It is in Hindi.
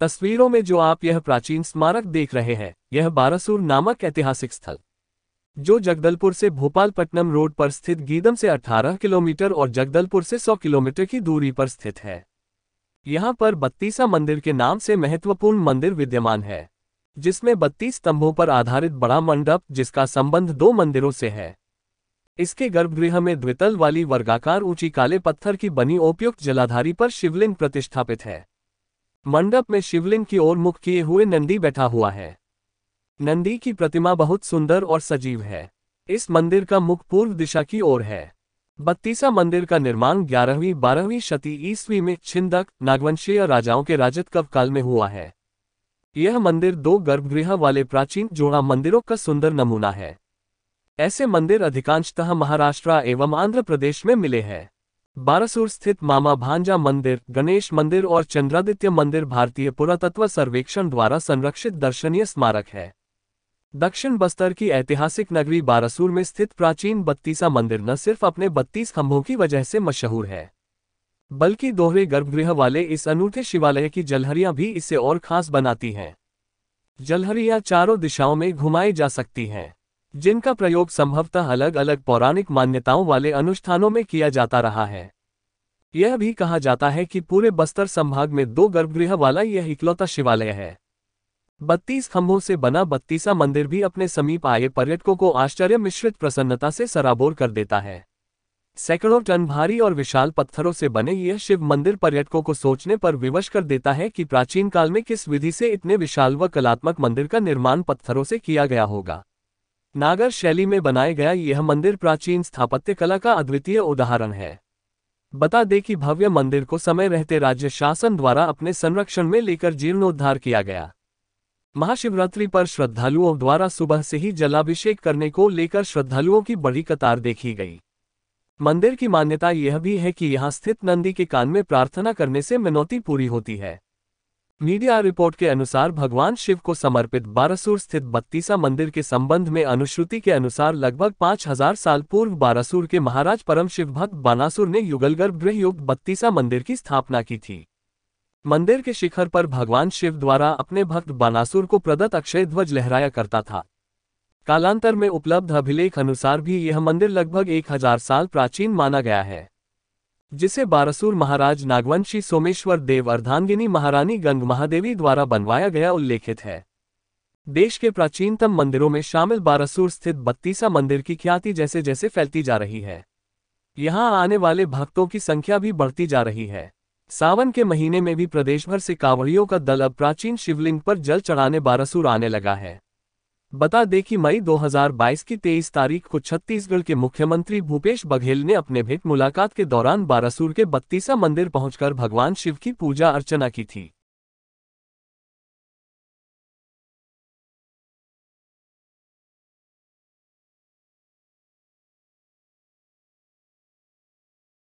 तस्वीरों में जो आप यह प्राचीन स्मारक देख रहे हैं यह बारासूर नामक ऐतिहासिक स्थल जो जगदलपुर से भोपालपट्टनम रोड पर स्थित गीदम से 18 किलोमीटर और जगदलपुर से 100 किलोमीटर की दूरी पर स्थित है यहाँ पर बत्तीसा मंदिर के नाम से महत्वपूर्ण मंदिर विद्यमान है जिसमें बत्तीस स्तंभों पर आधारित बड़ा मंडप जिसका संबंध दो मंदिरों से है इसके गर्भगृह में द्वितल वाली वर्गाकार ऊंची काले पत्थर की बनी उपयुक्त जलाधारी पर शिवलिंग प्रतिष्ठापित है मंडप में शिवलिंग की ओर मुख किए हुए नंदी बैठा हुआ है नंदी की प्रतिमा बहुत सुंदर और सजीव है इस मंदिर का मुख पूर्व दिशा की ओर है बत्तीसा मंदिर का निर्माण ग्यारहवीं बारहवीं शती ईस्वी में छिंदक नागवंशीय राजाओं के राजत्व काल में हुआ है यह मंदिर दो गर्भगृह वाले प्राचीन जोड़ा मंदिरों का सुंदर नमूना है ऐसे मंदिर अधिकांशतः महाराष्ट्र एवं आंध्र प्रदेश में मिले हैं बारसूर स्थित मामा भांजा मंदिर गणेश मंदिर और चंद्रादित्य मंदिर भारतीय पुरातत्व सर्वेक्षण द्वारा संरक्षित दर्शनीय स्मारक है दक्षिण बस्तर की ऐतिहासिक नगरी बारासूर में स्थित प्राचीन बत्तीसा मंदिर न सिर्फ अपने बत्तीस खंभों की वजह से मशहूर है बल्कि दोहरे गर्भगृह वाले इस अनूठे शिवालय की जलहरियां भी इसे और खास बनाती हैं जलहरियां चारों दिशाओं में घुमाई जा सकती हैं जिनका प्रयोग संभवतः अलग अलग पौराणिक मान्यताओं वाले अनुष्ठानों में किया जाता रहा है यह भी कहा जाता है कि पूरे बस्तर संभाग में दो गर्भगृह वाला यह इकलौता शिवालय है बत्तीस खंभों से बना बत्तीसा मंदिर भी अपने समीप आए पर्यटकों को आश्चर्य मिश्रित प्रसन्नता से सराबोर कर देता है सैकड़ों टन भारी और विशाल पत्थरों से बने यह शिव मंदिर पर्यटकों को सोचने पर विवश कर देता है कि प्राचीन काल में किस विधि से इतने विशाल व कलात्मक मंदिर का निर्माण पत्थरों से किया गया होगा नागर शैली में बनाया गया यह मंदिर प्राचीन स्थापत्य कला का अद्वितीय उदाहरण है बता दें कि भव्य मंदिर को समय रहते राज्य शासन द्वारा अपने संरक्षण में लेकर जीर्णोद्धार किया गया महाशिवरात्रि पर श्रद्धालुओं द्वारा सुबह से ही जलाभिषेक करने को लेकर श्रद्धालुओं की बड़ी कतार देखी गई मंदिर की मान्यता यह भी है कि यहाँ स्थित नंदी के कान में प्रार्थना करने से मिनौती पूरी होती है मीडिया रिपोर्ट के अनुसार भगवान शिव को समर्पित बारासूर स्थित बत्तीसा मंदिर के संबंध में अनुश्रुति के अनुसार लगभग 5000 साल पूर्व बारासूर के महाराज परम शिव भक्त बानासुर ने युगलगर्भ गृह बत्तीसा मंदिर की स्थापना की थी मंदिर के शिखर पर भगवान शिव द्वारा अपने भक्त बानासुर को प्रदत्त अक्षय ध्वज लहराया करता था कालांतर में उपलब्ध अभिलेख अनुसार भी यह मंदिर लगभग एक साल प्राचीन माना गया है जिसे बारसूर महाराज नागवंशी सोमेश्वर देव अर्धांगिनी महारानी गंग महादेवी द्वारा बनवाया गया उल्लेखित है देश के प्राचीनतम मंदिरों में शामिल बारसूर स्थित बत्तीसा मंदिर की ख्याति जैसे जैसे फैलती जा रही है यहाँ आने वाले भक्तों की संख्या भी बढ़ती जा रही है सावन के महीने में भी प्रदेश भर से कांवड़ियों का दल अब प्राचीन शिवलिंग पर जल चढ़ाने बारसूर आने लगा है बता दें कि मई 2022 की 23 तारीख को छत्तीसगढ़ के मुख्यमंत्री भूपेश बघेल ने अपने भेंट मुलाकात के दौरान बारासूर के बत्तीसा मंदिर पहुंचकर भगवान शिव की पूजा अर्चना की थी